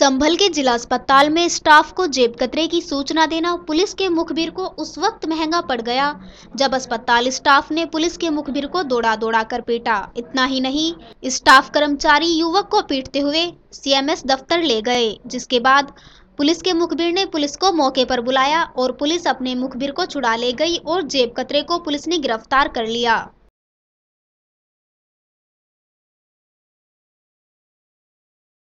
संभल के जिला अस्पताल में स्टाफ को जेब कतरे की सूचना देना पुलिस के मुखबिर को उस वक्त महंगा पड़ गया जब अस्पताल स्टाफ ने पुलिस के मुखबिर को दौड़ा दौड़ा कर पीटा इतना ही नहीं स्टाफ कर्मचारी युवक को पीटते हुए सीएमएस दफ्तर ले गए जिसके बाद पुलिस के मुखबिर ने पुलिस को मौके पर बुलाया और पुलिस अपने मुखबिर को छुड़ा ले गई और जेब कतरे को पुलिस ने गिरफ्तार कर लिया